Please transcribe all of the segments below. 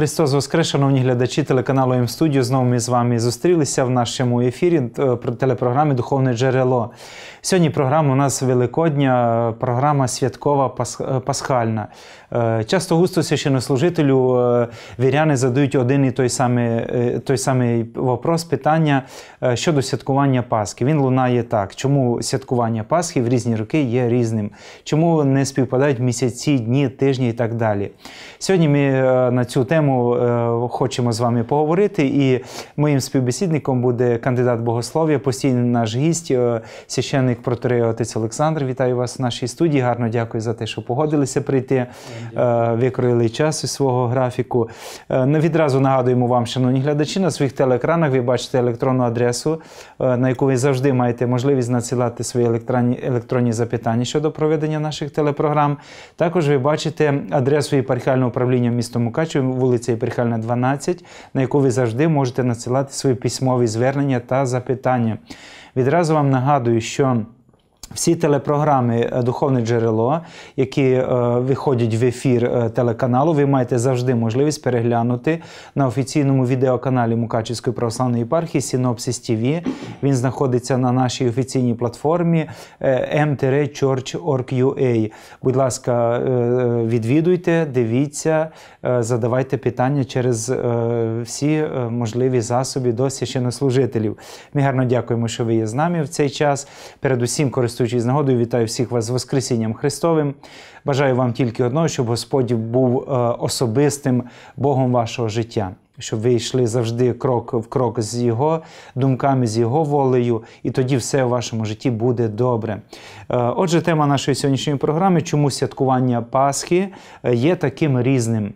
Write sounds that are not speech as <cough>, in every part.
Христос Воскрес, шановні глядачі телеканалу М-студіо, знову ми з вами зустрілися в нашому ефірі е, про телепрограмі Духовне джерело. Сьогодні програма у нас Великодня, програма святкова е, пасхальна. Е, часто густо священнослужителю віряни задають один і той самий той самий вопрос, питання щодо святкування Пасхи. Він лунає так. Чому святкування Пасхи в різні роки є різним? Чому не співпадають місяці, дні, тижні і так далі? Сьогодні ми на цю тему тему е, хочемо з вами поговорити. І моїм співбесідником буде кандидат богослов'я, постійний наш гість, е, священник проторея отець Олександр. Вітаю вас в нашій студії. Гарно дякую за те, що погодилися прийти, е, викроїли час із свого графіку. Е, відразу нагадуємо вам, шановні глядачі, на своїх телеекранах ви бачите електронну адресу, е, на яку ви завжди маєте можливість надсилати свої електронні, запитання щодо проведення наших телепрограм. Також ви бачите адресу єпархіального управління міста Мукачево, вулиця вулиця Іприхальна, 12, на яку ви завжди можете надсилати свої письмові звернення та запитання. Відразу вам нагадую, що. Всі телепрограми е, Духовне джерело, які е, виходять в ефір е, телеканалу, ви маєте завжди можливість переглянути на офіційному відеоканалі Мукачівської православної єпархії Сінопсис ТВ. Він знаходиться на нашій офіційній платформі е, m-church.org.ua. Будь ласка, е, відвідуйте, дивіться, е, задавайте питання через всі можливі засоби досі ще до служителів. Ми гарно дякуємо, що ви є з нами в цей час. Передусім користуйтесь користуючись нагодою, вітаю всіх вас з Воскресінням Христовим. Бажаю вам тільки одного, щоб Господь був е, особистим Богом вашого життя, щоб ви йшли завжди крок в крок з Його думками, з Його волею, і тоді все в вашому житті буде добре. Е, отже, тема нашої сьогоднішньої програми чому святкування Пасхи е, є таким різним.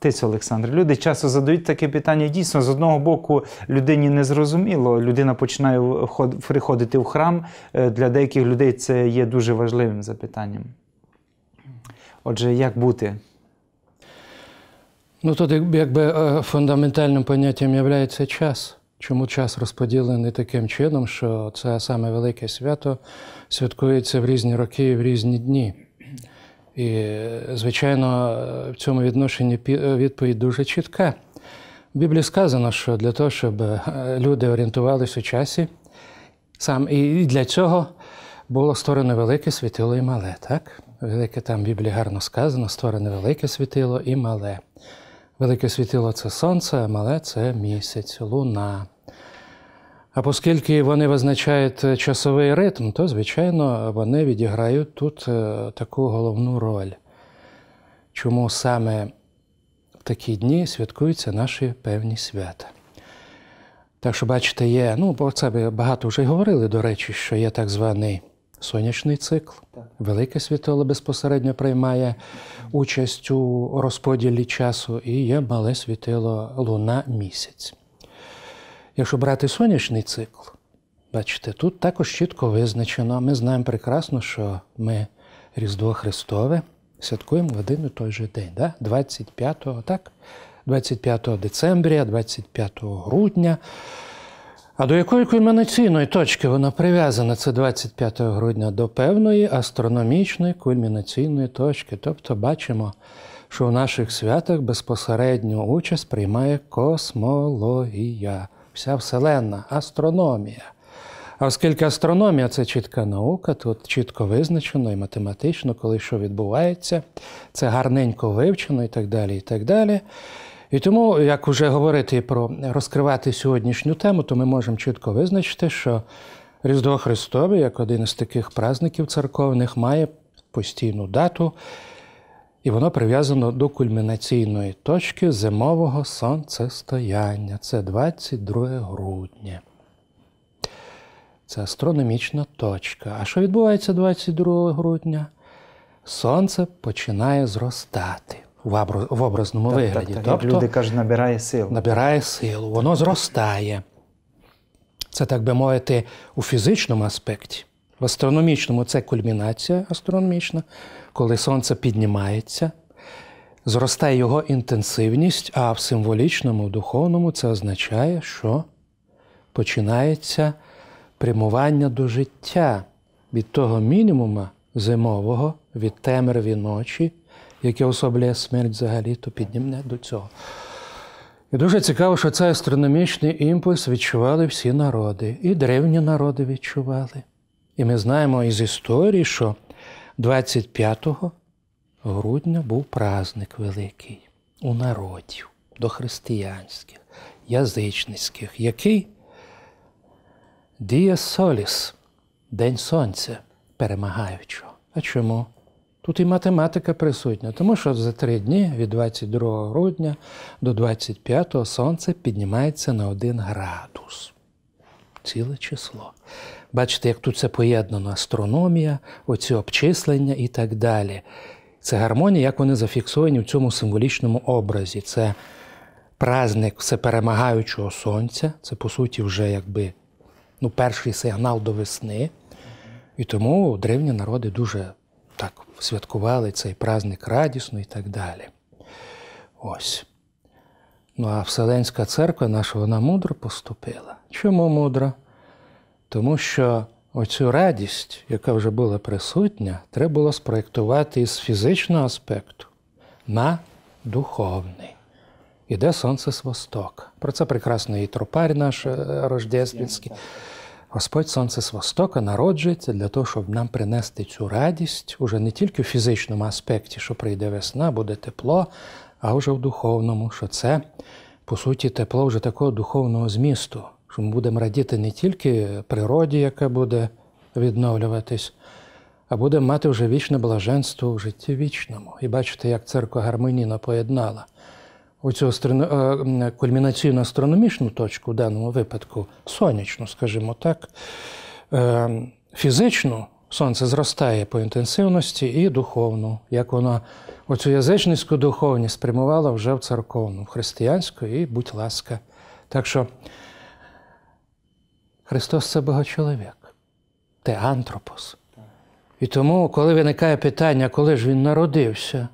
Тицю Олександр, люди часто задають таке питання. Дійсно, з одного боку, людині не зрозуміло. Людина починає приходити в храм. Е, для деяких людей це є дуже важливим запитанням. Отже, як бути? Ну тут якби е, фундаментальним поняттям є час. Чому час розподілений таким чином, що це саме велике свято святкується в різні роки і в різні дні. І, звичайно, в цьому відношенні відповідь дуже чітка. В Біблії сказано, що для того, щоб е, люди орієнтувалися у часі, сам і для цього було створено велике світило і мале. так? Велике там в Біблії гарно сказано, створено велике світило і мале. Велике світило це сонце, а мале це місяць, луна. А оскільки вони визначають е, часовий ритм, то, звичайно, вони відіграють тут е, таку головну роль. Чому саме в такі дні святкуються наші певні свята? Так що, бачите, є, ну, про це багато вже говорили, до речі, що є так званий сонячний цикл. Велике світило безпосередньо приймає участь у розподілі часу, і є мале світило луна місяць. Якщо брати сонячний цикл, бачите, тут також чітко визначено. Ми знаємо прекрасно, що ми Різдво Христове святкуємо в один і той же день, да? 25 так? 25 децембря, 25 грудня. А до якої кульмінаційної точки воно прив'язане? Це 25 грудня до певної астрономічної кульмінаційної точки. Тобто бачимо, що в наших святах безпосередню участь приймає космологія вся Вселенна, астрономія. А оскільки астрономія це чітка наука, тут чітко визначено і математично, коли що відбувається, це гарненько вивчено і так далі. І так далі. І тому, як вже говорити про розкривати сьогоднішню тему, то ми можемо чітко визначити, що Різдво Христове, як один із таких празників церковних, має постійну дату і воно прив'язано до кульмінаційної точки зимового сонцестояння. Це 22 грудня. Це астрономічна точка. А що відбувається 22 грудня? Сонце починає зростати в образному так, вигляді. Так, так, тобто, як люди кажуть, набирає силу. Набирає силу, воно зростає. Це, так би мовити, у фізичному аспекті. В астрономічному це кульмінація астрономічна, коли сонце піднімається, зростає його інтенсивність, а в символічному, духовному це означає, що починається прямування до життя від того мінімума зимового, від темряві ночі, яке особлює смерть взагалі, то піднімне до цього. І дуже цікаво, що цей астрономічний імпульс відчували всі народи, і древні народи відчували. І ми знаємо із історії, що 25 грудня був праздник великий у народів дохристиянських, язичницьких, який діє соліс, День Сонця перемагаючого. А чому? Тут і математика присутня, тому що за три дні від 22 грудня до 25 сонце піднімається на один градус. Ціле число. Бачите, як тут це поєднано астрономія, оці обчислення і так далі. Це гармонія, як вони зафіксовані в цьому символічному образі. Це праздник всеперемагаючого сонця, це, по суті, вже якби ну, перший сигнал до весни. І тому древні народи дуже так святкували цей праздник радісно і так далі. Ось. Ну а Вселенська церква наша вона мудро поступила. Чому мудро? тому що оцю радість, яка вже була присутня, треба було спроєктувати із фізичного аспекту на духовний. Іде сонце з востока. Про це прекрасно і тропарь наш е, рождественський. Господь Сонце з Востока народжується для того, щоб нам принести цю радість уже не тільки в фізичному аспекті, що прийде весна, буде тепло, а вже в духовному, що це, по суті, тепло вже такого духовного змісту, що ми будемо радіти не тільки природі, яка буде відновлюватись, а будемо мати вже вічне блаженство в житті вічному. І бачите, як церква гармонійно поєднала оцю е, кульмінаційну астрономічну точку в даному випадку, сонячну, скажімо так, е, фізичну. Сонце зростає по інтенсивності і духовну, як вона оцю язичницьку духовність спрямувала вже в церковну, в християнську і будь ласка. Так що Христос це богочоловік, це антропос. І тому, коли виникає питання, коли ж він народився,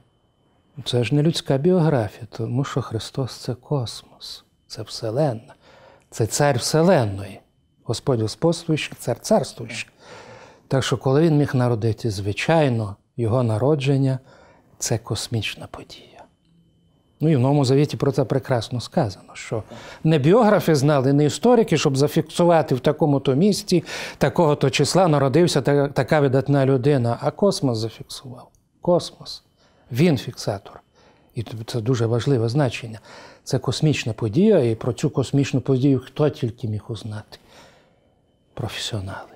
це ж не людська біографія, тому що Христос це космос, це Вселенна, це цар Вселенної, Господь Господствуючий, цар царствуючий. Так що, коли він міг народити, звичайно, його народження це космічна подія. Ну і в новому завіті про це прекрасно сказано, що не біографи знали, не історики, щоб зафіксувати в такому-то місці, такого-то числа народився така видатна людина. А космос зафіксував. Космос. Він фіксатор. І це дуже важливе значення. Це космічна подія, і про цю космічну подію хто тільки міг узнати? Професіонали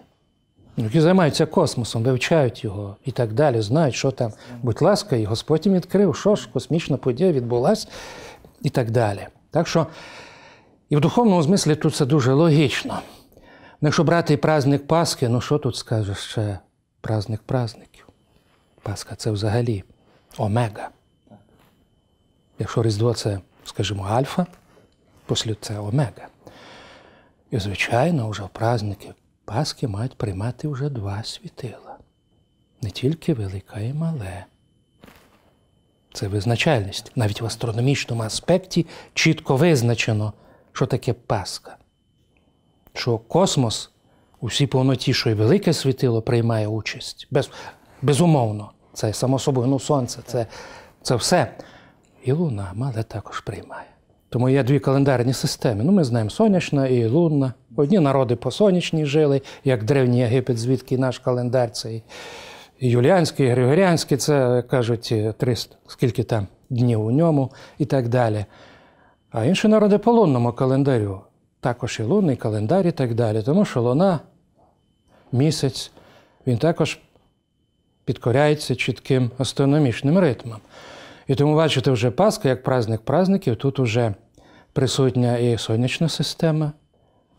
які займаються космосом, вивчають його і так далі, знають, що там, будь ласка, і Господь їм відкрив, що ж космічна подія відбулася і так далі. Так що і в духовному змислі тут це дуже логічно. Ну, якщо брати і праздник Пасхи, ну що тут скажеш ще праздник праздників? Пасха це взагалі омега. Якщо Різдво це, скажімо, альфа, послід це омега. І, звичайно, вже в праздників Пасхи мають приймати вже два світила, не тільки велике і мале. Це визначальність. Навіть в астрономічному аспекті чітко визначено, що таке Пасха. Що космос у всій повноті, що і велике світило приймає участь. Без, Безумовно, це само собою ну, сонце, це, це все. І луна мале також приймає. Тому є дві календарні системи. Ну, Ми знаємо сонячна і лунна. Одні народи по сонячній жили, як Древній Єгипет, звідки наш календар цей. І Юліанський, і Григоріанський, це кажуть, 300, скільки там днів у ньому і так далі. А інші народи по лунному календарю, також і лунний календар, і так далі. Тому що луна, місяць, він також підкоряється чітким астрономічним ритмам. І тому, бачите, вже Пасха, як праздник праздників, тут уже присутня і сонячна система.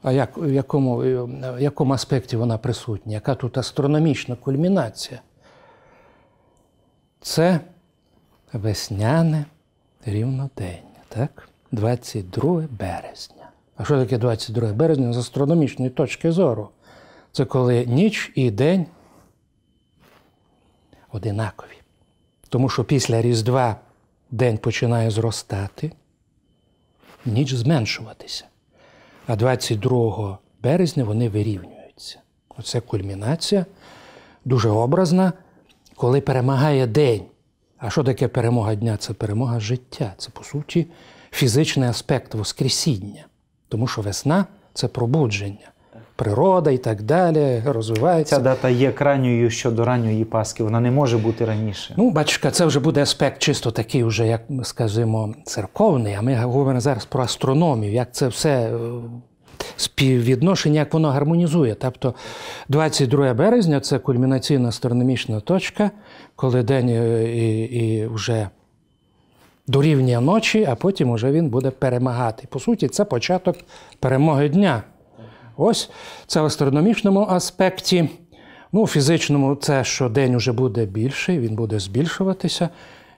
А як, в якому е, в якому аспекті вона присутня? Яка тут астрономічна кульмінація? Це весняне рівнодень, так? 22 березня. А що таке 22 березня з астрономічної точки зору? Це коли ніч і день одинакові. Тому що після Різдва день починає зростати ніч зменшуватися. А 22 березня вони вирівнюються. Оце кульмінація дуже образна, коли перемагає день. А що таке перемога дня? Це перемога життя. Це, по суті, фізичний аспект Воскресіння. Тому що весна це пробудження природа і так далі розвивається. Ця дата є кранньою щодо ранньої Пасхи, вона не може бути раніше. Ну, бачка, це вже буде аспект чисто такий, вже, як скажемо, церковний. А ми говоримо зараз про астрономію, як це все. Е, співвідношення, як воно гармонізує. Тобто 22 березня це кульмінаційна астрономічна точка, коли день е, і, і вже дорівнює ночі, а потім вже він буде перемагати. По суті, це початок перемоги дня. Ось це в астрономічному аспекті. Ну, у фізичному це, що день уже буде більший, він буде збільшуватися.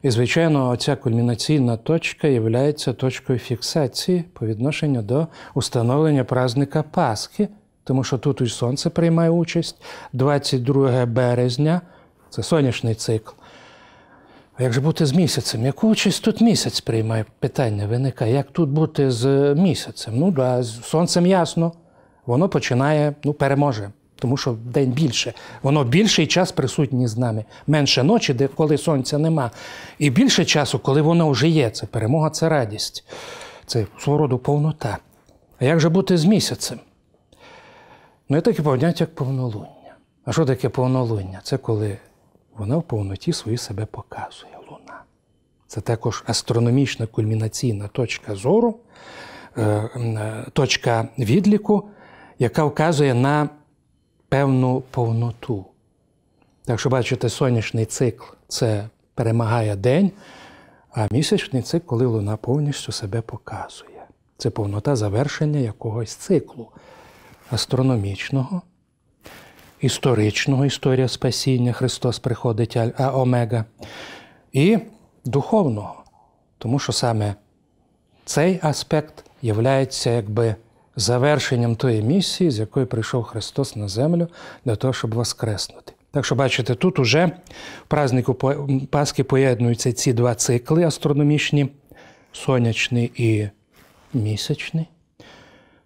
І, звичайно, ця кульмінаційна точка є точкою фіксації по відношенню до установлення празника Пасхи, тому що тут і сонце приймає участь 22 березня, це сонячний цикл. А як же бути з місяцем? Яку участь тут місяць приймає? Питання виникає. Як тут бути з місяцем? Ну, да, з сонцем ясно воно починає, ну, переможе. Тому що день більше. Воно більший час присутнє з нами. Менше ночі, де коли сонця нема. І більше часу, коли воно вже є. Це перемога, це радість, це свого роду повнота. А як же бути з місяцем? Ну, є таке поняття, як повнолуння. А що таке повнолуння? Це коли вона в повноті свої себе показує. Луна. Це також астрономічна кульмінаційна точка зору, е, е, точка відліку яка вказує на певну повноту. Так що, бачите, сонячний цикл це перемагає день, а місячний цикл, коли луна повністю себе показує. Це повнота завершення якогось циклу астрономічного, історичного історія спасіння Христос приходить а Омега, і духовного. Тому що саме цей аспект являється якби завершенням тої місії, з якої прийшов Христос на землю для того, щоб воскреснути. Так що, бачите, тут уже в празднику Пасхи поєднуються ці два цикли астрономічні сонячний і місячний.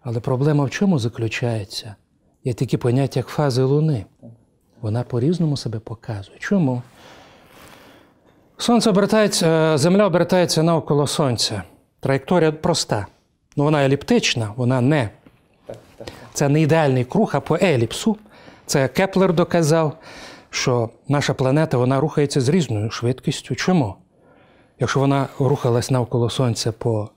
Але проблема в чому заключається? Є такі поняття, як фази Луни. Вона по-різному себе показує. Чому? Сонце обертається, е, Земля обертається навколо Сонця. Траєкторія проста. Ну, вона еліптична, вона не. Це не ідеальний круг, а по еліпсу. Це Кеплер доказав, що наша планета вона рухається з різною швидкістю. Чому? Якщо вона рухалась навколо Сонця по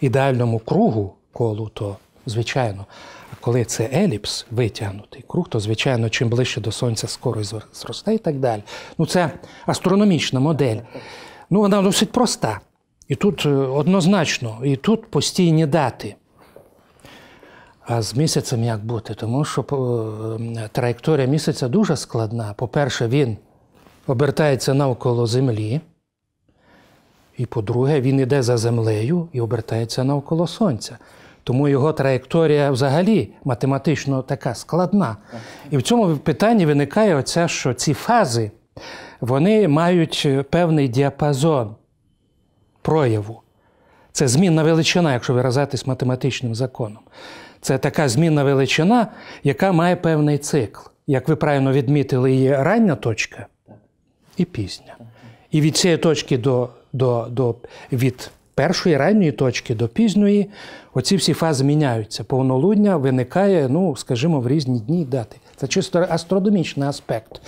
ідеальному кругу колу, то звичайно. А коли це еліпс витягнутий круг, то звичайно, чим ближче до сонця скорость зросте і так далі. Ну це астрономічна модель. Ну вона досить проста. І тут е, однозначно, і тут постійні дати. А з місяцем як бути? Тому що е, траєкторія місяця дуже складна. По-перше, він обертається навколо землі. І по-друге, він йде за землею і обертається навколо Сонця. Тому його траєкторія взагалі математично така складна. І в цьому питанні виникає оце, що ці фази вони мають е, певний діапазон прояву. Це змінна величина, якщо виразитись математичним законом. Це така змінна величина, яка має певний цикл. Як ви правильно відмітили, є рання точка і пізня. І від цієї точки до, до, до від першої ранньої точки до пізньої оці всі фази міняються. Повнолуння виникає, ну, скажімо, в різні дні і дати. Це чисто астрономічний аспект.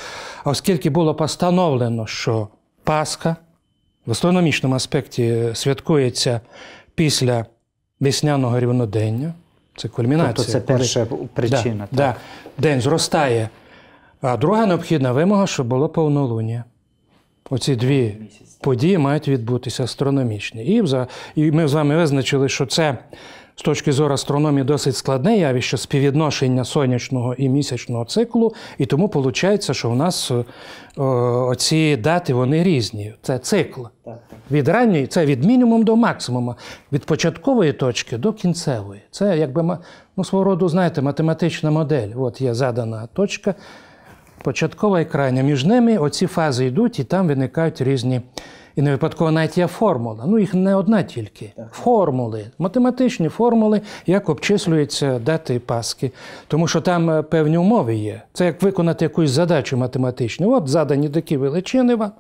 оскільки було постановлено, що Пасха в астрономічному аспекті святкується після весняного рівнодення. Це кульмінація. Тобто Це перша причина. Да, так. Да, День зростає. А друга необхідна вимога, щоб було повнолуння. Оці дві події мають відбутися астрономічні. І ми з вами визначили, що це з точки зору астрономії досить складне явище співвідношення сонячного і місячного циклу, і тому виходить, що у нас е, оці дати вони різні. Це цикл. Від ранньої це від мінімум до максимуму, від початкової точки до кінцевої. Це якби ну, свого роду, знаєте, математична модель. От є задана точка, початкова і крайня. Між ними оці фази йдуть, і там виникають різні. І не випадково навіть є формула. Ну, їх не одна тільки. Формули, математичні формули, як обчислюються дати паски. Тому що там е, певні умови є. Це як виконати якусь задачу математичну. От задані такі величини вам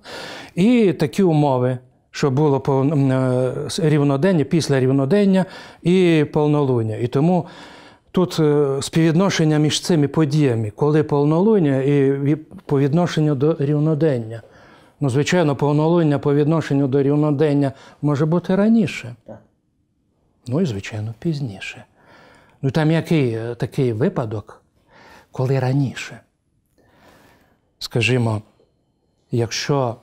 і такі умови. Що було по е, рівнодення після рівнодення і повнолуння. І тому тут е, співвідношення між цими подіями, коли повнолуння і по відношенню до рівнодення. Ну, звичайно, повнолуння по відношенню до рівнодення може бути раніше. Ну і, звичайно, пізніше. Ну, там який е, такий випадок, коли раніше? Скажімо, якщо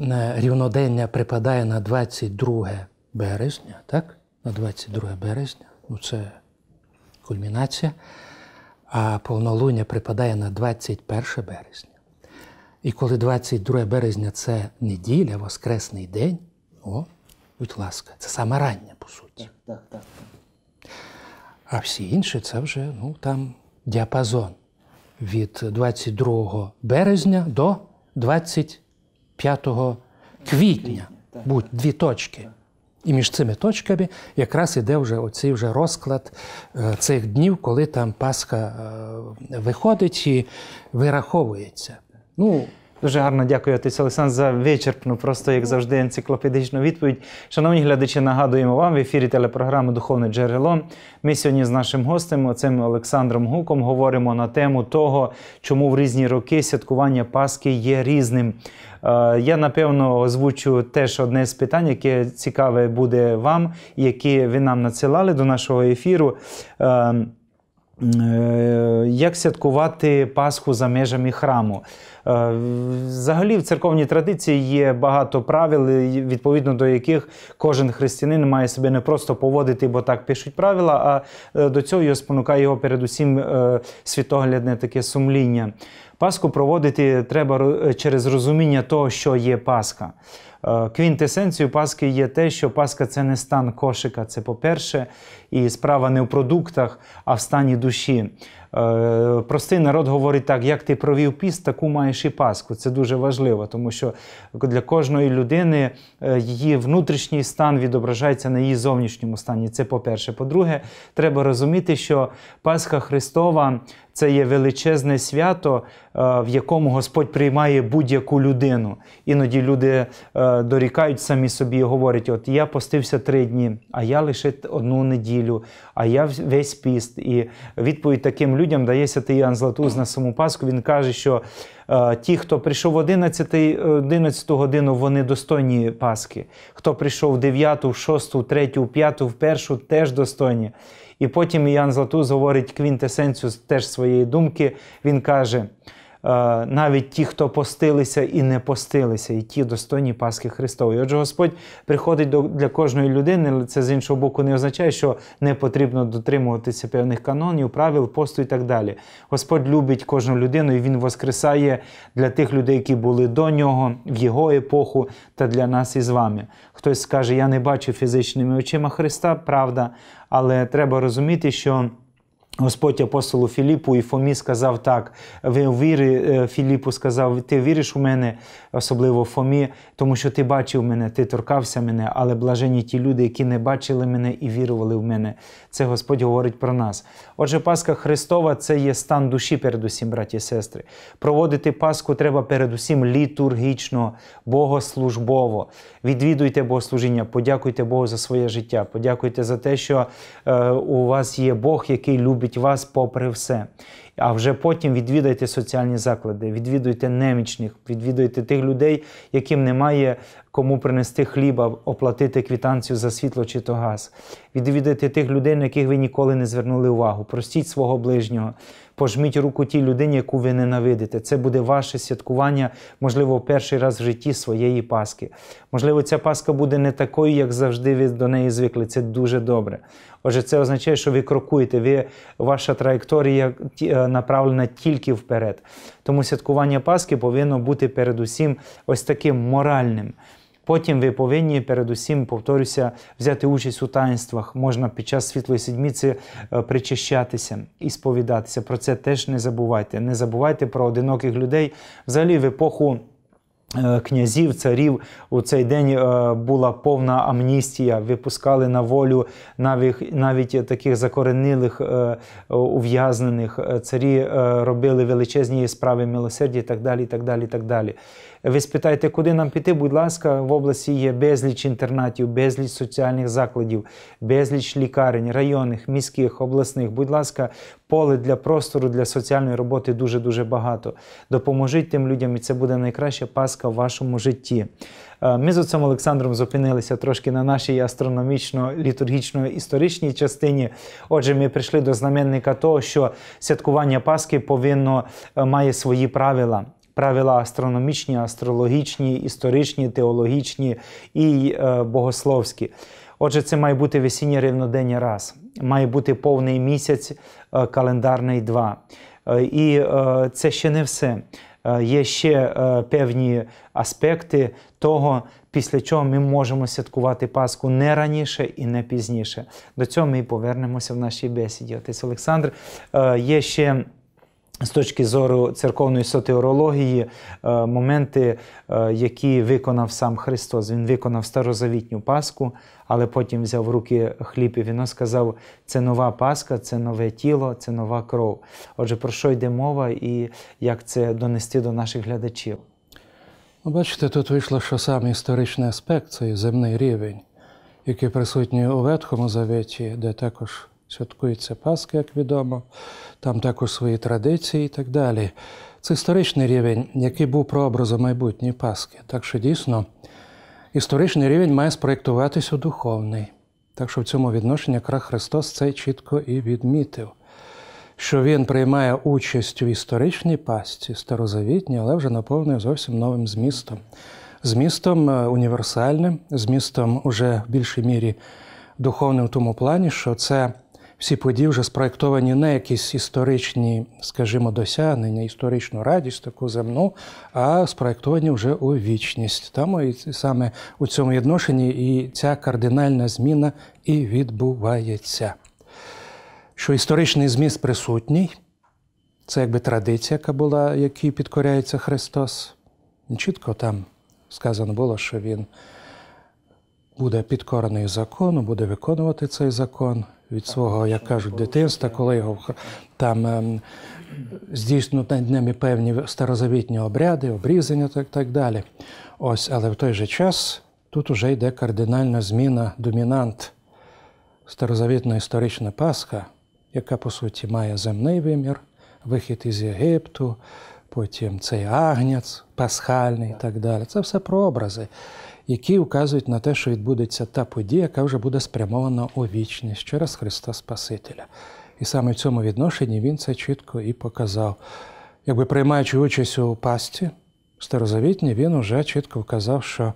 е, рівнодення припадає на 22 березня, так? На 22 березня, ну це кульмінація, а повнолуння припадає на 21 березня. І коли 22 березня це неділя, Воскресний день, о, будь ласка, це саме рання, по суті. Так, так, так. А всі інші це вже ну, там діапазон від 22 березня до 25 квітня, будь дві точки. І між цими точками якраз іде вже оцей вже розклад е, цих днів, коли там Пасха е, виходить і вираховується. Ну, Дуже гарно дякую, отець Олександр, за вичерпну, просто як завжди, енциклопедичну відповідь. Шановні глядачі, нагадуємо вам в ефірі телепрограми Духовне джерело. Ми сьогодні з нашим гостем, оцим Олександром Гуком, говоримо на тему того, чому в різні роки святкування Пасхи є різним. Е, я напевно озвучу теж одне з питань, яке цікаве буде вам, які ви нам надсилали до нашого ефіру. Ем, Е, як святкувати Пасху за межами храму? Е, взагалі, в церковній традиції є багато правил, відповідно до яких кожен християнин має себе не просто поводити, бо так пишуть правила, а е, до цього його спонукає його передусім світоглядне таке сумління. Пасху проводити треба е, через розуміння того, що є Пасха. Е, квінтесенцією Пасхи є те, що Пасха це не стан кошика, це по-перше, і справа не в продуктах, а в стані душі. Е, простий народ говорить так: як ти провів піст, таку маєш і Пасху. Це дуже важливо, тому що для кожної людини її внутрішній стан відображається на її зовнішньому стані. Це по-перше. По-друге, треба розуміти, що Пасха Христова це є величезне свято, е, в якому Господь приймає будь-яку людину. Іноді люди е, дорікають самі собі і говорять: От я постився три дні, а я лише одну неділю, а я весь піст. І відповідь таким людям дається ти Іоанн Златуз на саму Пасху. Він каже, що е, ті, хто прийшов 11 11 годину, вони достойні Пасхи. Хто прийшов 9, в 6, 3, 5, в 1, теж достойні. І потім Ян Златуз говорить квінтесенцію теж своєї думки. Він каже: «Е, навіть ті, хто постилися і не постилися, і ті достойні Пасхи Христової. Отже, Господь приходить до, для кожної людини, але це з іншого боку не означає, що не потрібно дотримуватися певних канонів, правил, посту і так далі. Господь любить кожну людину і Він воскресає для тих людей, які були до нього, в його епоху та для нас із вами. Хтось скаже, я не бачу фізичними очима Христа, правда. Але треба розуміти, що. Господь апостолу Філіпу і Фомі сказав так: ви віри е, Філіпу сказав: Ти віриш у мене, особливо Фомі, тому що ти бачив мене, ти торкався мене, але блажені ті люди, які не бачили мене і вірували в мене. Це Господь говорить про нас. Отже, Пасха Христова це є стан душі, передусім, браті і сестри. Проводити Пасху треба передусім літургічно, богослужбово. Відвідуйте Богослужіння, подякуйте Богу за своє життя, подякуйте за те, що е, у вас є Бог, який любить вас попри все а вже потім відвідайте соціальні заклади, відвідуйте немічних, відвідуйте тих людей, яким немає кому принести хліба, оплатити квітанцію за світло чи то газ. Відвідайте тих людей, на яких ви ніколи не звернули увагу. Простіть свого ближнього пожміть руку тій людині, яку ви ненавидите. Це буде ваше святкування, можливо, перший раз в житті своєї Паски. Можливо, ця Паска буде не такою, як завжди ви до неї звикли. Це дуже добре. Отже, це означає, що ви крокуєте, ви, ваша траєкторія е, направлена тільки вперед. Тому святкування паски повинно бути передусім ось таким моральним. Потім ви повинні, передусім, повторюся, взяти участь у таїнствах. Можна під час світлої седміці е, причащатися і сповідатися. Про це теж не забувайте. Не забувайте про одиноких людей. Взагалі, в епоху. Е, князів, царів у цей день е, була повна амністія. Випускали на волю навіть навіть таких закоренилих ув'язнених. Царі робили величезні справи милосердя і так далі. і так далі, і так далі. Ви спитаєте, куди нам піти? Будь ласка, в області є безліч інтернатів, безліч соціальних закладів, безліч лікарень, районних, міських, обласних. Будь ласка, поле для простору, для соціальної роботи дуже дуже багато. Допоможіть тим людям, і це буде найкраща паска в вашому житті. Е, ми з отцем Олександром зупинилися трошки на нашій астрономічно літургічно історичній частині. Отже, ми прийшли до знаменника того, що святкування Пасхи повинно е, має свої правила правила астрономічні, астрологічні, історичні, теологічні і е, богословські. Отже, це має бути весіннє рівнодення раз, має бути повний місяць, е, календарний два. Е, і це ще не все. Є ще певні аспекти того, після чого ми можемо святкувати Пасху не раніше і не пізніше. До цього ми повернемося в нашій бесіді. Отець Олександр є ще. З точки зору церковної сотеорології, е, моменти, е, які виконав сам Христос, Він виконав старозавітню Пасху, але потім взяв в руки хліб і він сказав: це нова Пасха, це нове тіло, це нова кров. Отже, про що йде мова і як це донести до наших глядачів? Ну, Бачите, тут вийшло, що сам історичний аспект, цей земний рівень, який присутній у Ветхому Завіті, де також святкується Пасха, як відомо, там також свої традиції і так далі. Це історичний рівень, який був прообразом майбутньої Пасхи. Так що дійсно історичний рівень має спроєктуватись у духовний. Так що в цьому відношенні якраз Христос це чітко і відмітив, що Він приймає участь у історичній пасті, старозавітній, але вже наповнює зовсім новим змістом. Змістом е, універсальним, змістом уже в більшій мірі духовним в тому плані, що це всі події вже спроєктовані не якісь історичні, скажімо, досягнення, історичну радість, таку земну, а спроєктовані вже у вічність. Тому і саме у цьому відношенні і ця кардинальна зміна і відбувається. Що історичний зміст присутній, це якби традиція, яка була, якій підкоряється Христос. Чітко там сказано було, що Він буде підкорений закону, буде виконувати цей закон від свого, як кажуть, дитинства, коли його там ем, здійснюють над ними певні старозавітні обряди, обрізання так так далі. Ось, але в той же час тут уже йде кардинальна зміна домінант старозавітна історична Пасха, яка по суті має земний вимір, вихід із Єгипту. Потім цей агнець пасхальний і так далі. Це все про образи які указують на те, що відбудеться та подія, яка вже буде спрямована у вічність через Христа Спасителя. І саме в цьому відношенні він це чітко і показав. Якби приймаючи участь у пасті старозавітній, він уже чітко вказав, що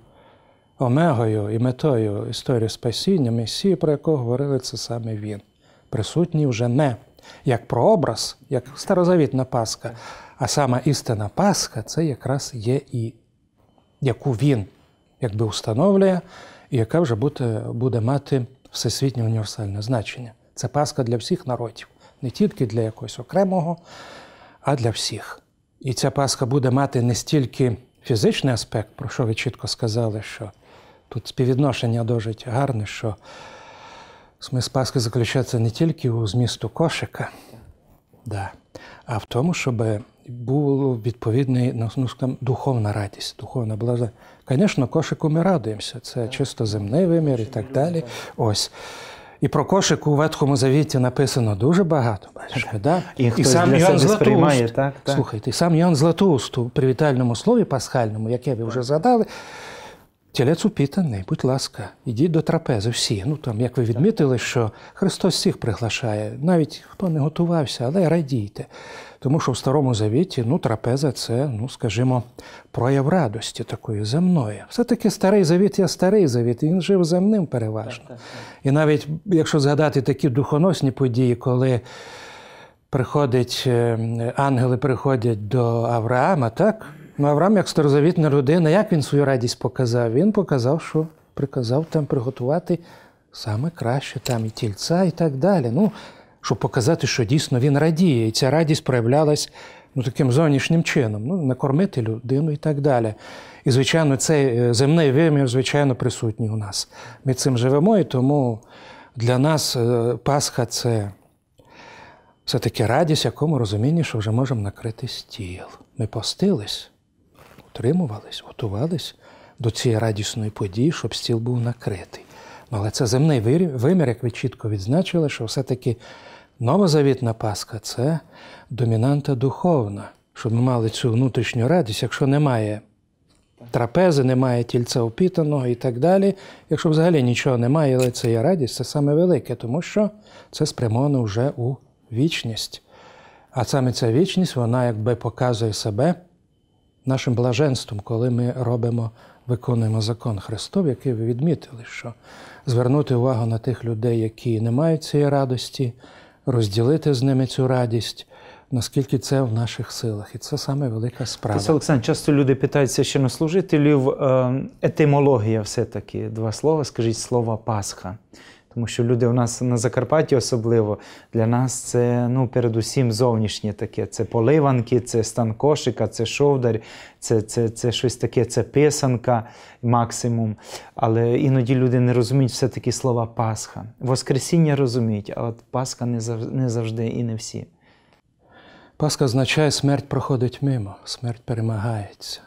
омегою і метою історії спасіння Месії, про якого говорили, це саме він. Присутній вже не як прообраз, як старозавітна Пасха, а сама істина Пасха це якраз є і яку він якби установлює, і яка вже буде, буде мати всесвітнє універсальне значення. Це Пасха для всіх народів, не тільки для якогось окремого, а для всіх. І ця Пасха буде мати не стільки фізичний аспект, про що ви чітко сказали, що тут співвідношення дуже гарне, що смисл Пасхи заключається не тільки у змісту кошика, да, а в тому, щоб була відповідна ну, ну духовна радість, духовна блажа. Звісно, кошику ми радуємося. Це чисто земний вимір і так далі. Ось. І про кошик у Ветхому Завіті написано дуже багато. Бачите, да? І, сам Йон Златоуст, так, слухайте, і сам Йон Златоуст у привітальному слові пасхальному, яке ви вже згадали, тілець упітаний, будь ласка, ідіть до трапези всі. Ну там, як ви відмітили, що Христос всіх приглашає, навіть хто не готувався, але радійте. Тому що в Старому Завіті ну, трапеза це, ну, скажімо, прояв радості такої земної. Все-таки старий завіт є старий завіт, він жив земним переважно. Так, так, так. І навіть якщо згадати такі духоносні події, коли приходить, е, ангели приходять до Авраама, так? Ну, Авраам, як старозавітна людина, як він свою радість показав? Він показав, що приказав там приготувати саме краще, там і тільця, і так далі. Ну, щоб показати, що дійсно він радіє. І ця радість проявлялась ну, таким зовнішнім чином, ну, накормити людину і так далі. І, звичайно, цей е, земний вимір, звичайно, присутній у нас. Ми цим живемо, і тому для нас е, Пасха це все-таки радість, якому розумінні, що вже можемо накрити стіл. Ми постились, утримувались, готувались до цієї радісної події, щоб стіл був накритий. Ну, але це земний вимір, як ви чітко відзначили, що все-таки Новозавітна Пасха це домінанта духовна, щоб ми мали цю внутрішню радість, якщо немає трапези, немає тільця опітаного і так далі. Якщо взагалі нічого немає, але це є радість, це саме велике, тому що це спрямовано вже у вічність. А саме ця вічність, вона якби показує себе нашим блаженством, коли ми робимо, виконуємо закон Христов, який ви відмітили, що звернути увагу на тих людей, які не мають цієї радості розділити з ними цю радість. Наскільки це в наших силах, і це саме велика справа. Це Олександр, часто люди на служителів ем, етимологія все-таки два слова. Скажіть слово Пасха. Тому що люди у нас на Закарпатті особливо для нас це ну, передусім зовнішнє таке. Це поливанки, це стан кошика, це шовдар, це це, це щось таке, це писанка максимум. Але іноді люди не розуміють все-таки слова Пасха. Воскресіння розуміють, а от Пасха не завжди і не всі. Пасха означає, смерть проходить мимо, смерть перемагається,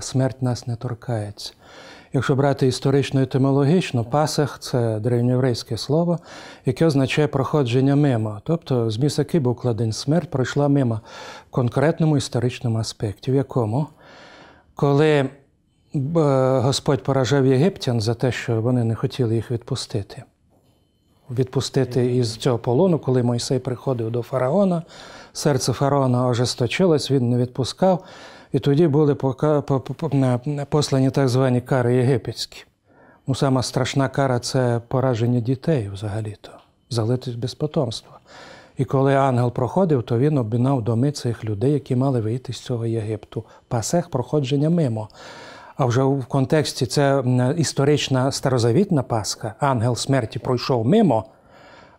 смерть нас не торкається. Якщо брати історично етимологічно, пасах це древньоєврейське слово, яке означає проходження мимо. Тобто з міста був кладень смерть пройшла мимо в конкретному історичному аспекті, в якому, коли е, Господь поражав єгиптян за те, що вони не хотіли їх відпустити, відпустити із цього полону, коли Мойсей приходив до фараона, серце фараона ожесточилось, він не відпускав. І тоді були послані так звані кари єгипетські. Ну, Сама страшна кара це пораження дітей взагалі-то, залитість без потомства. І коли ангел проходив, то він обмінав доми цих людей, які мали вийти з цього Єгипту. Пасех проходження мимо. А вже в контексті це історична старозавітна Пасха, ангел смерті пройшов мимо.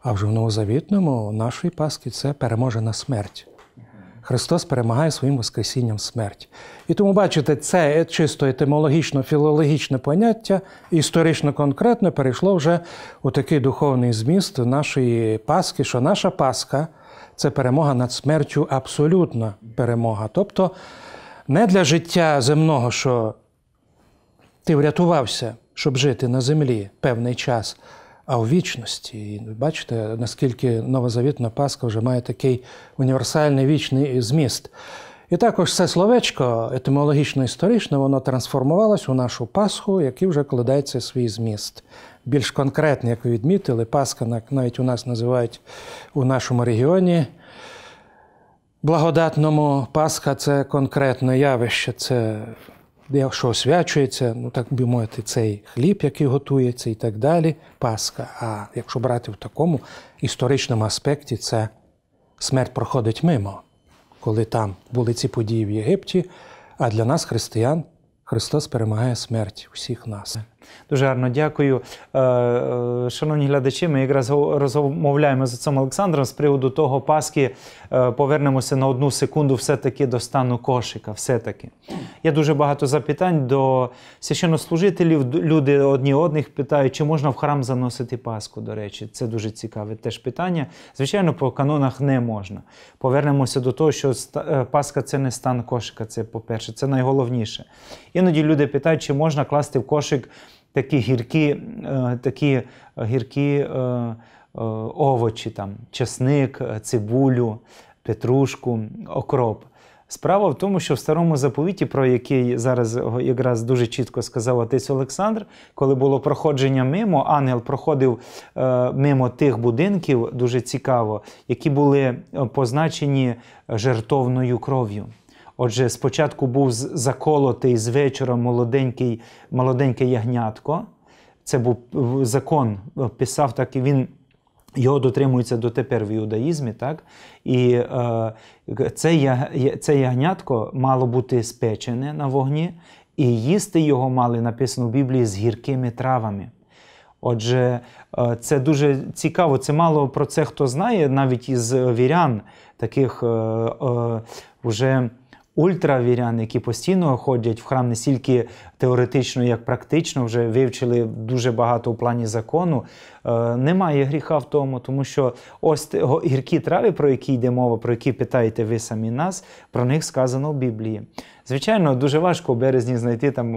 А вже в новозавітному нашої Пасхи це переможена смерть. Христос перемагає своїм Воскресінням смерть. І тому, бачите, це чисто етимологічно-філологічне поняття, історично конкретно перейшло вже у такий духовний зміст нашої Пасхи, що наша Пасха це перемога над смертю, абсолютна перемога. Тобто не для життя земного, що ти врятувався, щоб жити на землі певний час а у вічності. І Бачите, наскільки новозавітна Пасха вже має такий універсальний вічний зміст. І також це словечко етимологічно історично, воно трансформувалось у нашу Пасху, який вже кладається свій зміст. Більш конкретно, як ви відмітили, Пасха навіть у нас називають у нашому регіоні. Благодатному Пасха це конкретне явище, це де що освячується, ну так би мовити, цей хліб, який готується, і так далі, Пасха. А якщо брати в такому історичному аспекті, це смерть проходить мимо, коли там були ці події в Єгипті. А для нас, християн, Христос перемагає смерть усіх нас. Дуже гарно дякую. Е, е, шановні глядачі, ми якраз розмовляємо з цим Олександром з приводу того Паски. Е, повернемося на одну секунду, все-таки до стану кошика. Все-таки є дуже багато запитань до священнослужителів. Люди одні одних питають, чи можна в храм заносити Паску? До речі, це дуже цікаве теж питання. Звичайно, по канонах не можна. Повернемося до того, що Пасха це не стан кошика. Це по перше, це найголовніше. Іноді люди питають, чи можна класти в кошик такі гіркі е, такі гіркі е, е, овочі, там, чесник, цибулю, петрушку, окроп. Справа в тому, що в старому заповіті, про який зараз якраз дуже чітко сказав отець Олександр, коли було проходження мимо, ангел проходив мимо тих будинків, дуже цікаво, які були позначені жертовною кров'ю. Отже, спочатку був заколотий з вечора молоденький, молоденьке ягнятко. Це був закон, писав так і він. Його дотримуються дотепер в іудаїзмі, так? І е, це це ягнятко мало бути спечене на вогні, і їсти його мали написано в Біблії з гіркими травами. Отже, е, це дуже цікаво. Це мало про це хто знає, навіть із вірян, таких е, е, уже ультравірян, які постійно ходять в храм не стільки теоретично, як практично, вже вивчили дуже багато у плані закону. Е, Немає гріха в тому, тому що ось гіркі трави, про які йде мова, про які питаєте ви самі нас, про них сказано в Біблії. Звичайно, дуже важко у березні знайти там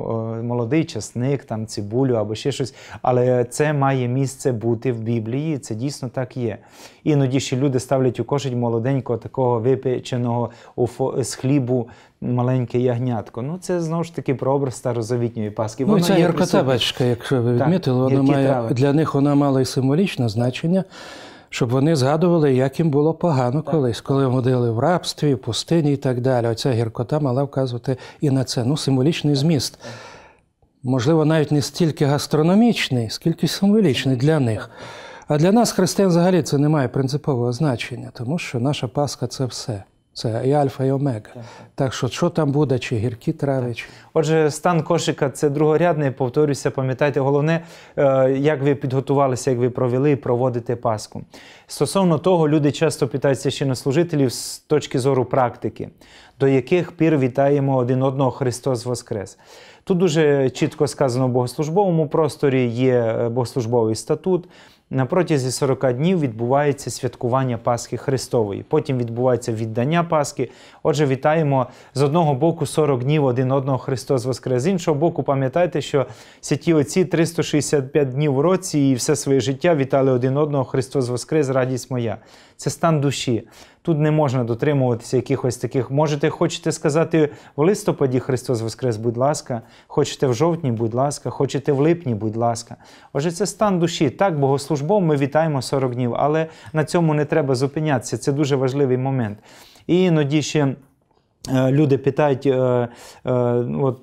молодий часник, там цибулю або ще щось, але це має місце бути в Біблії. Це дійсно так є. Іноді ще люди ставлять у кошить молоденького такого випеченого з хлібу маленьке ягнятко. Ну це знову ж таки прообраз старозавітньої Пасхи. Ну, ця гіркота, бачка, як ви відмітили, так, вона має для них вона мала і символічне значення. Щоб вони згадували, як їм було погано так. колись, коли водили в рабстві, в пустині і так далі. Оця гіркота мала вказувати і на це. Ну, символічний зміст. Можливо, навіть не стільки гастрономічний, скільки символічний для них. А для нас, християн, взагалі, це не має принципового значення, тому що наша Пасха це все. Це і альфа, і омега. Так, так що що там буде, чи гіркі трави? Чи... Отже, стан кошика це другорядний. Повторюся, пам'ятайте, головне, е, як ви підготувалися, як ви провели і проводите паску. Стосовно того, люди часто питаються ще на служителів з точки зору практики, до яких пір вітаємо один одного Христос Воскрес. Тут дуже чітко сказано в богослужбовому просторі, є е, богослужбовий статут на протязі 40 днів відбувається святкування Пасхи Христової. Потім відбувається віддання Пасхи. Отже, вітаємо з одного боку 40 днів один одного Христос Воскрес. З іншого боку, пам'ятайте, що святі отці 365 днів у році і все своє життя вітали один одного Христос Воскрес, радість моя це стан душі. Тут не можна дотримуватися якихось таких. Можете, хочете сказати в листопаді Христос Воскрес, будь ласка, хочете в жовтні, будь ласка, хочете в липні, будь ласка. Отже, це стан душі. Так, богослужбом ми вітаємо 40 днів, але на цьому не треба зупинятися. Це дуже важливий момент. І іноді ще. Е, люди питають, е, е, от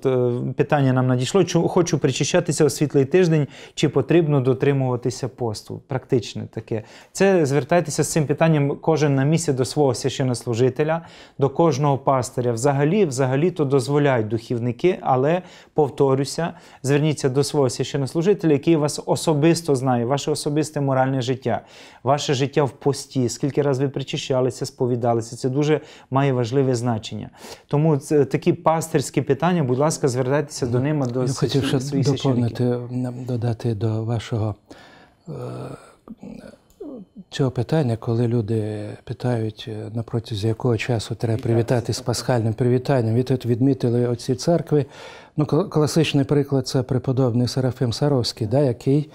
питання нам надійшло, хочу причащатися у світлий тиждень, чи потрібно дотримуватися посту. Практичне таке. Це звертайтеся з цим питанням кожен на місці до свого священнослужителя, до кожного пастиря. Взагалі, взагалі, то дозволяють духівники, але повторюся, зверніться до свого священнослужителя, який вас особисто знає, ваше особисте моральне життя, ваше життя в пості, скільки раз ви причащалися, сповідалися. Це дуже має важливе значення. Тому це такі пастирські питання, будь ласка, звертайтеся до ними до Я хотів ще доповнити, додати до вашого е, цього питання, коли люди питають, е, на протязі якого часу треба привітати з пасхальним привітанням. Ви тут відмітили оці церкви. Ну, Класичний приклад це преподобний Серафим Саровський, да, який.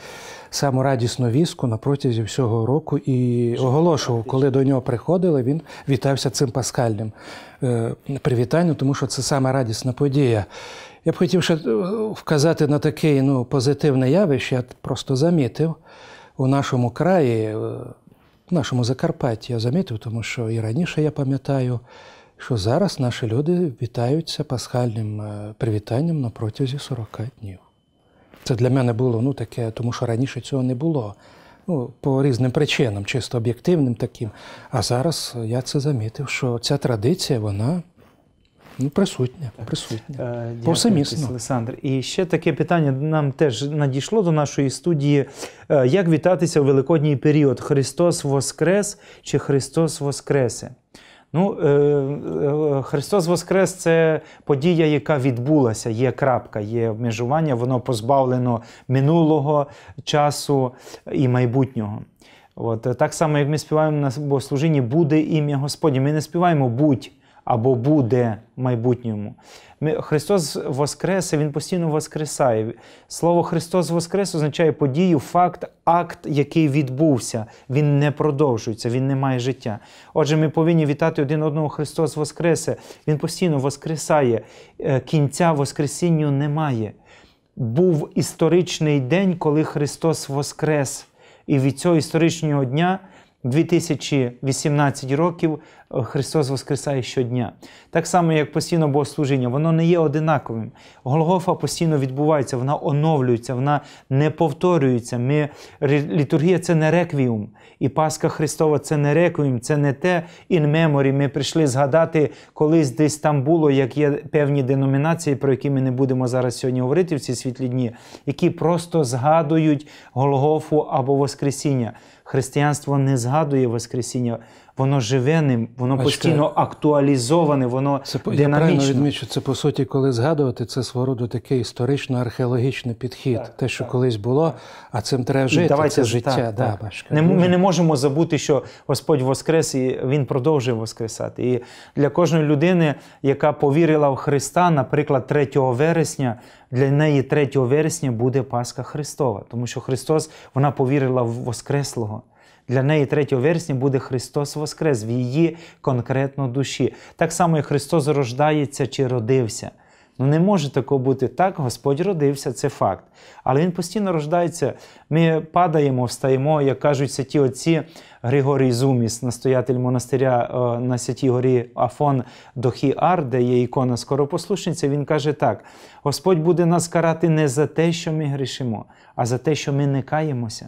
Саму радісну віску на протязі всього року і оголошував, коли до нього приходили, він вітався цим паскальним е, привітанням, тому що це саме радісна подія. Я б хотів ще е, вказати на таке ну, позитивне явище, я просто замітив у нашому краї, е, в нашому Закарпатті я замітив, тому що і раніше я пам'ятаю. Що зараз наші люди вітаються пасхальним привітанням на протязі 40 днів. Це для мене було ну таке, тому що раніше цього не було. Ну, по різним причинам, чисто об'єктивним таким. А зараз я це замітив, що ця традиція, вона ну, присутня. присутня. Е, Повсемісно. Олександр. І ще таке питання нам теж надійшло до нашої студії. Е, як вітатися у великодній період? Христос Воскрес чи Христос Воскресе? Ну, е, е, Христос Воскрес це подія, яка відбулася, є крапка, є обмежування, воно позбавлено минулого часу і майбутнього. От Так само, як ми співаємо на богослужінні, буде ім'я Господнє. Ми не співаємо будь або буде в майбутньому. Христос Воскрес, Він постійно Воскресає. Слово Христос Воскрес означає подію, факт, акт, який відбувся. Він не продовжується, він не має життя. Отже, ми повинні вітати один одного Христос Воскресе. Він постійно Воскресає. Е, кінця Воскресінню немає. Був історичний день, коли Христос Воскрес. І від цього історичного дня 2018 років е, Христос Воскресає щодня. Так само, як постійно богослужіння, воно не є одинаковим. Голгофа постійно відбувається, вона оновлюється, вона не повторюється. Ми, Літургія це не реквіум. І Пасха Христова це не реквіум, це не те in memory. Ми прийшли згадати колись десь там було, як є певні деномінації, про які ми не будемо зараз сьогодні говорити в ці світлі дні, які просто згадують Голгофу або Воскресіння. Християнство не згадує Воскресіння воно живе ним, воно Бачка. постійно актуалізоване, воно це, динамічно. Я правильно відмічу, це по суті, коли згадувати, це свого роду такий історично-археологічний підхід. Так, Те, що так, колись було, а цим треба жити. Давайте, це життя. Да, Башка. Не, Ми не можемо забути, що Господь Воскрес і Він продовжує Воскресати. І для кожної людини, яка повірила в Христа, наприклад, 3 вересня, для неї 3 вересня буде Пасха Христова, тому що Христос вона повірила в Воскреслого. Для неї 3 вересня буде Христос Воскрес в її конкретно душі. Так само, як Христос рождається чи родився. Ну, не може такого бути так, Господь родився, це факт. Але Він постійно рождається. Ми падаємо, встаємо, як кажуть святі отці Григорій Зуміс, настоятель монастиря е, на святій горі Афон Дохі Ар, де є ікона скоропослушниця, він каже так: Господь буде нас карати не за те, що ми грішимо, а за те, що ми не каємося.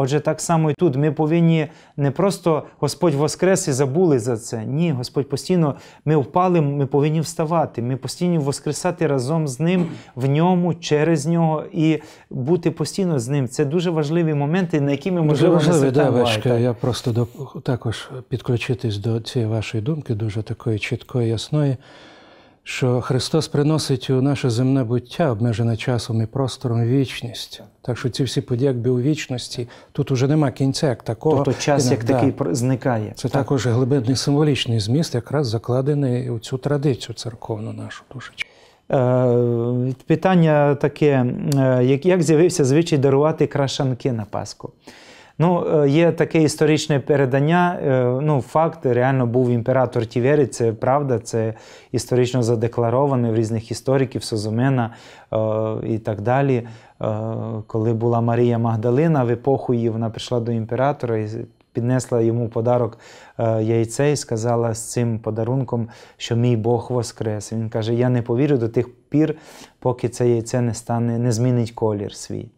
Отже, так само і тут ми повинні не просто Господь воскрес і забули за це. Ні, Господь постійно ми впали, ми повинні вставати. Ми постійно воскресати разом з Ним, в ньому, через нього і бути постійно з ним. Це дуже важливі моменти, на які ми можливо дуже не да, Я просто до також підключитись до цієї вашої думки, дуже такої чіткої, ясної що Христос приносить у наше земне буття, обмежене часом і простором вічність. Так що ці всі подяки у вічності тут уже нема кінця як такого. Тобто час як такий зникає. Це так. також глибинний символічний зміст, якраз закладений у цю традицію церковну нашу дуже. Питання таке: е, як з'явився звичай дарувати крашанки на Пасху? Ну, е, Є таке історичне передання. Е, ну, Факт реально був імператор Тівері, це правда, це історично задекларовано в різних істориків Созумена е, і так далі. Коли була Марія Магдалина, в епоху її вона прийшла до імператора. і Піднесла йому подарок яйце і сказала з цим подарунком, що мій Бог воскрес. Він каже: Я не повірю до тих пір, поки це яйце не стане, не змінить колір свій.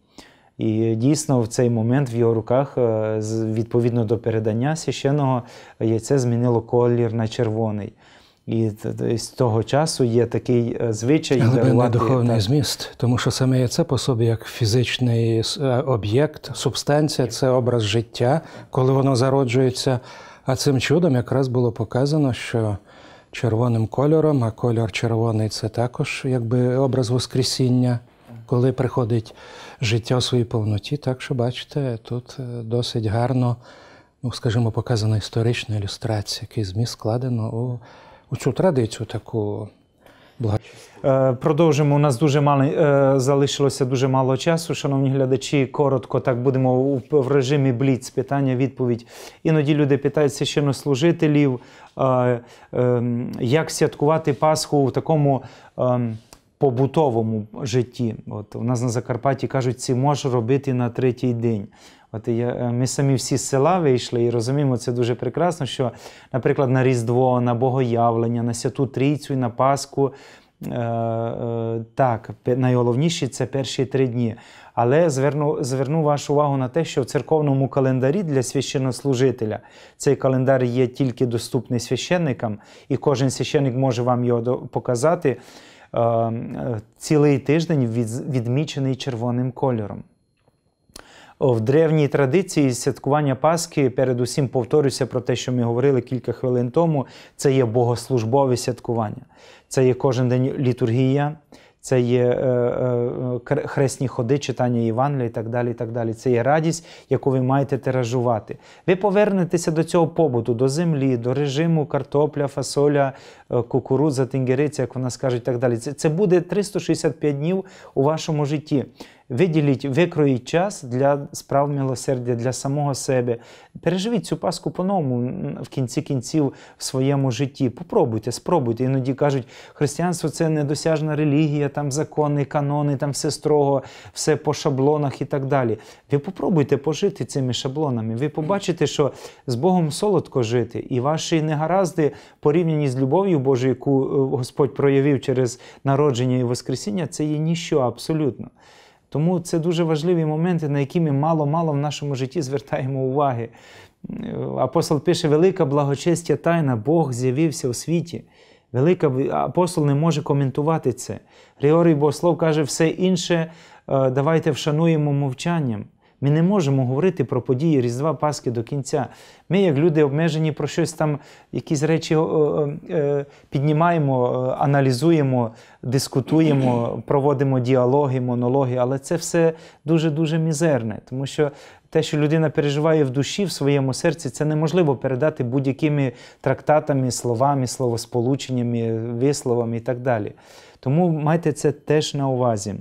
І дійсно в цей момент в його руках, е, відповідно до передання священого яйце змінило колір на червоний. І з того часу є такий е, звичай дарувати... духовний так. зміст, тому що саме яйце по собі як фізичний е, об'єкт, субстанція це образ життя, коли воно зароджується. А цим чудом якраз було показано, що червоним кольором, а кольор червоний це також якби образ Воскресіння, коли приходить життя у своїй повноті, так що бачите, тут е, досить гарно, ну скажімо, показана історична ілюстрація, який зміст складено у, у цю традицію таку. Е, продовжимо. У нас дуже мало е, залишилося дуже мало часу. Шановні глядачі, коротко так будемо в режимі бліц. Питання, відповідь. Іноді люди питають священнослужителів, ем, як святкувати Пасху в такому. Ем, побутовому житті. От У нас на Закарпатті кажуть, це може робити на третій день. От я, е, Ми самі всі з села вийшли і розуміємо, це дуже прекрасно, що, наприклад, на Різдво, на Богоявлення, на Святу Трійцю і на Пасху. Е, е, так, найголовніші це перші три дні. Але зверну зверну вашу увагу на те, що в церковному календарі для священнослужителя цей календар є тільки доступний священникам, і кожен священник може вам його показати. Ем, е, цілий тиждень відмічений червоним кольором. В древній традиції святкування Пасхи, передусім повторюся про те, що ми говорили кілька хвилин тому, це є богослужбове святкування. Це є кожен день літургія, це є е, е, хресні ходи, читання Євангелія і так далі. і так далі. Це є радість, яку ви маєте тиражувати. Ви повернетеся до цього побуту, до землі, до режиму картопля, фасоля, е, кукурудза, тингериця, як вона скаже, і так далі. Це, Це буде 365 днів у вашому житті. Виділіть, викроїть час для справ милосердя, для самого себе. Переживіть цю паску по-новому в кінці кінців в своєму житті. Попробуйте, спробуйте. Іноді кажуть, християнство це недосяжна релігія, там закони, канони, там все строго, все по шаблонах і так далі. Ви попробуйте пожити цими шаблонами. Ви побачите, що з Богом солодко жити, і ваші негаразди, порівняні з любов'ю Божою, яку е, Господь проявив через народження і Воскресіння, це є ніщо абсолютно. Тому це дуже важливі моменти, на які ми мало-мало в нашому житті звертаємо уваги. Апостол пише: велика благочестя тайна, Бог з'явився у світі. Велика апостол не може коментувати це. Григорій Богослов каже, все інше е, давайте вшануємо мовчанням. Ми не можемо говорити про події Різдва Пасхи до кінця. Ми, як люди, обмежені про щось там, якісь речі е, піднімаємо, е, аналізуємо, дискутуємо, <clears throat> проводимо діалоги, монологи, але це все дуже-дуже мізерне, тому що. Те, що людина переживає в душі, в своєму серці, це неможливо передати будь-якими трактатами, словами, словосполученнями, висловами і так далі. Тому майте це теж на увазі.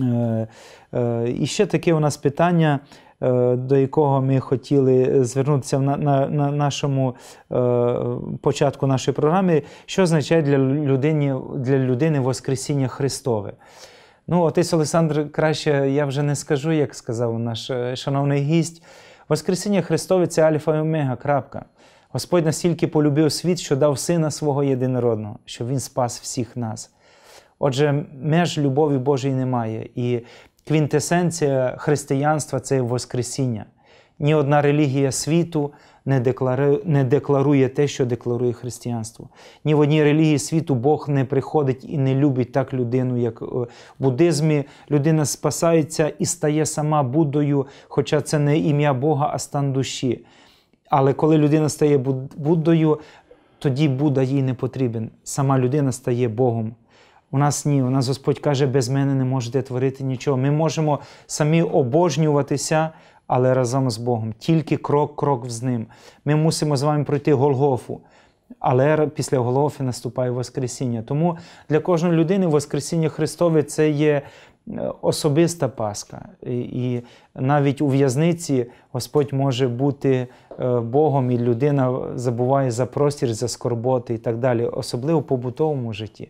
Е, е, і ще таке у нас питання, е, до якого ми хотіли звернутися на нашому початку нашої програми, що означає для людини для людини Воскресіння Христове. Ну, отець Олександр, краще я вже не скажу, як сказав наш шановний гість. Воскресіння Христове це Альфа і Омега. крапка. Господь настільки полюбив світ, що дав Сина свого єдинородного, щоб Він спас всіх нас. Отже, меж любові Божої немає. І квінтесенція християнства це Воскресіння. Ні одна релігія світу не декларує, не декларує те, що декларує християнство. Ні в одній релігії світу Бог не приходить і не любить так людину, як е, в буддизмі. Людина спасається і стає сама Буддою, хоча це не ім'я Бога, а стан душі. Але коли людина стає Буддою, тоді Будда їй не потрібен. Сама людина стає Богом. У нас ні, у нас Господь каже, без мене не можете творити нічого. Ми можемо самі обожнюватися, але разом з Богом. Тільки крок, крок з ним. Ми мусимо з вами пройти Голгофу. Але після Голгофи наступає Воскресіння. Тому для кожної людини Воскресіння Христове це є е, особиста Пасха. І навіть у в'язниці Господь може бути е, Богом, і людина забуває за простір, за скорботи і так далі, особливо в побутовому житті.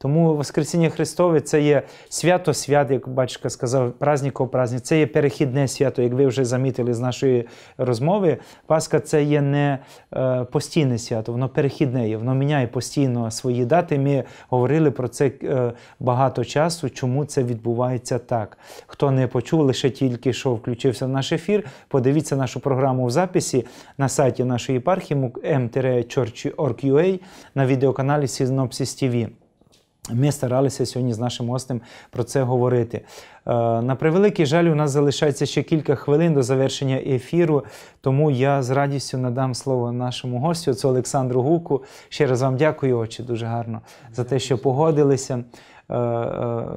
Тому Воскресіння Христове це є свято свят, як батюшка сказав, праздник праздник. Це є перехідне свято, як ви вже замітили з нашої розмови. Пасха це є не е, постійне свято, воно перехідне, є, воно міняє постійно свої дати. Ми говорили про це е, багато часу, чому це відбувається так. Хто не почув, лише тільки що включився в наш ефір. Подивіться нашу програму в записі на сайті нашої єпархії m-church.org.ua на відеоканалі Сінопсіс TV. Ми старалися сьогодні з нашим гостем про це говорити. Е, на превеликий жаль, у нас залишається ще кілька хвилин до завершення ефіру, тому я з радістю надам слово нашому гостю. Це Олександру Гуку. Ще раз вам дякую, очі, дуже гарно за те, що погодилися е, е,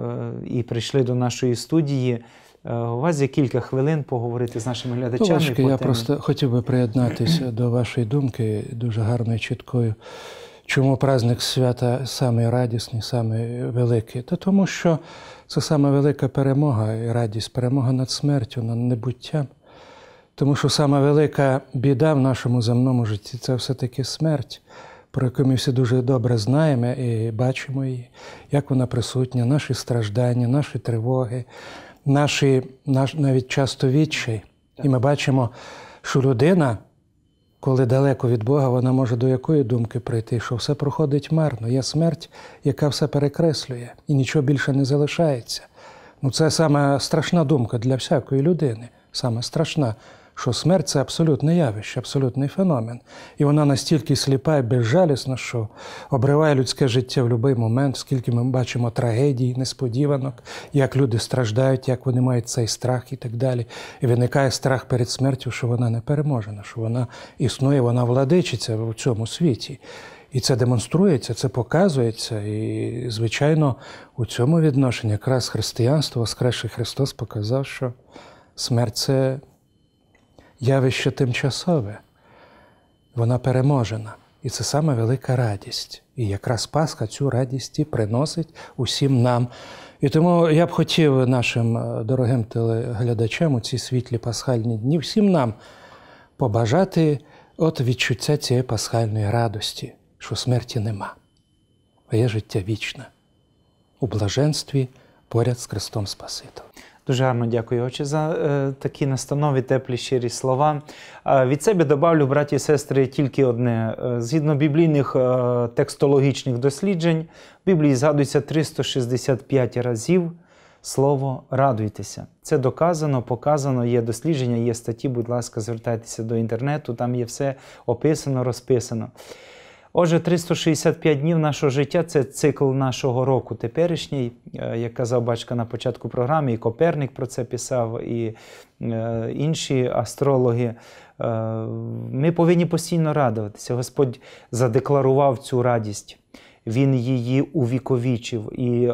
і прийшли до нашої студії. Е, у вас є кілька хвилин поговорити з нашими глядачами. Товашки, я просто хотів би приєднатися до вашої думки, дуже гарною чіткою. Чому праздник свята самий радісний, самий великий? Та тому, що це саме велика перемога і радість, перемога над смертю, над небуттям. Тому що сама велика біда в нашому земному житті це все-таки смерть, про яку ми всі дуже добре знаємо і бачимо її, як вона присутня, наші страждання, наші тривоги, наші наш, навіть часто відчай. І ми бачимо, що людина, коли далеко від Бога, вона може до якої думки прийти, що все проходить марно, є смерть, яка все перекреслює, і нічого більше не залишається. Ну, це саме страшна думка для всякої людини, саме страшна що смерть це абсолютне явище, абсолютний феномен. І вона настільки сліпа і безжалісна, що обриває людське життя в будь-який момент, скільки ми бачимо трагедій, несподіванок, як люди страждають, як вони мають цей страх і так далі. І виникає страх перед смертю, що вона не переможена, що вона існує, вона владичиться в цьому світі. І це демонструється, це показується. І, звичайно, у цьому відношенні якраз християнство, Воскресший Христос показав, що смерть це явище тимчасове, вона переможена. І це саме велика радість. І якраз Пасха цю радість і приносить усім нам. І тому я б хотів нашим е, дорогим телеглядачам у ці світлі пасхальні дні, всім нам побажати от відчуття цієї пасхальної радості, що смерті нема, а є життя вічне у блаженстві поряд з Христом Спасителем. Дуже гарно дякую, отче, за е, такі настанові, теплі щирі слова. Е, від себе добавлю, браті і сестри, тільки одне: е, згідно біблійних е, текстологічних досліджень, в Біблії згадується 365 разів. Слово радуйтеся. Це доказано, показано, є дослідження, є статті. Будь ласка, звертайтеся до інтернету, там є все описано, розписано. Отже, 365 днів нашого життя це цикл нашого року теперішній, е, як казав батько на початку програми, і Коперник про це писав, і е, інші астрологи. Е, ми повинні постійно радуватися. Господь задекларував цю радість. Він її увіковічив. І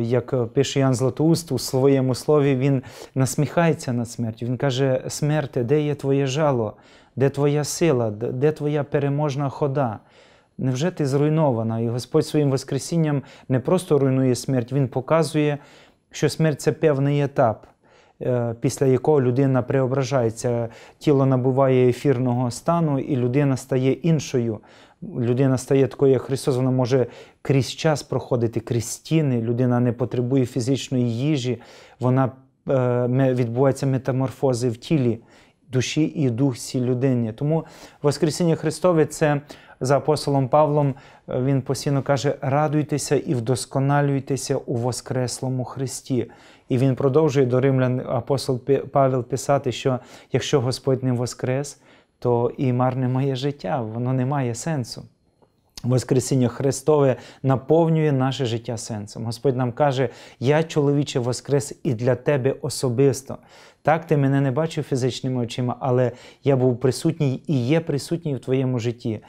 як пише Ян Златоуст у своєму слові, він насміхається над смертю. Він каже: смерте, де є твоє жало? де твоя сила, де твоя переможна хода? Невже ти зруйнована? І Господь своїм Воскресінням не просто руйнує смерть, Він показує, що смерть це певний етап, е, після якого людина преображається, тіло набуває ефірного стану, і людина стає іншою. Людина стає такою, як Христос, вона може крізь час проходити, крізь стіни. Людина не потребує фізичної їжі, вона е, відбувається метаморфози в тілі душі і духці людині. Тому Воскресіння Христове це за апостолом Павлом е, він постійно каже: радуйтеся і вдосконалюйтеся у Воскреслому Христі. І він продовжує до Римлян апостол Павел писати, що якщо Господь не воскрес, то і марне не має життя, воно не має сенсу. Воскресіння Христове наповнює наше життя сенсом. Господь нам каже, я чоловіче воскрес і для тебе особисто. Так, ти мене не бачив фізичними очима, але я був присутній і є присутній в твоєму житті.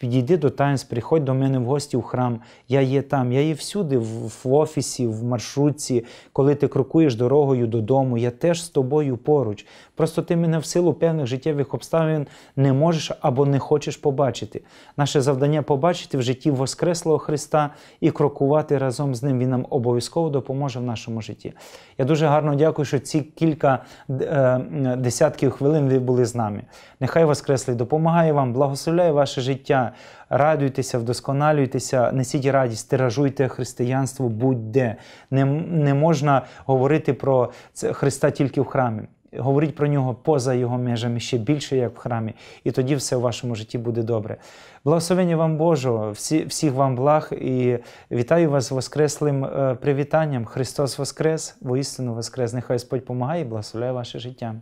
Підійди до таїнств, приходь до мене в гості в храм. Я є там, я є всюди, в офісі, в маршрутці, коли ти крокуєш дорогою додому, я теж з тобою поруч. Просто ти мене в силу певних життєвих обставин не можеш або не хочеш побачити. Наше завдання побачити в житті Воскреслого Христа і крокувати разом з ним. Він нам обов'язково допоможе в нашому житті. Я дуже гарно дякую, що ці кілька е, десятків хвилин ви були з нами. Нехай Воскреслий допомагає вам, благословляє ваше життя, радуйтеся, вдосконалюйтеся, несіть радість, тиражуйте християнство будь-де. Не, не можна говорити про це Христа тільки в храмі. Говоріть про нього поза його межами ще більше, як в храмі, і тоді все в вашому житті буде добре. Благословення вам Божого, всі, всіх вам благ і вітаю вас з Воскреслим е, привітанням. Христос Воскрес, воістину Воскрес. Нехай Господь помагає і благословляє ваше життя.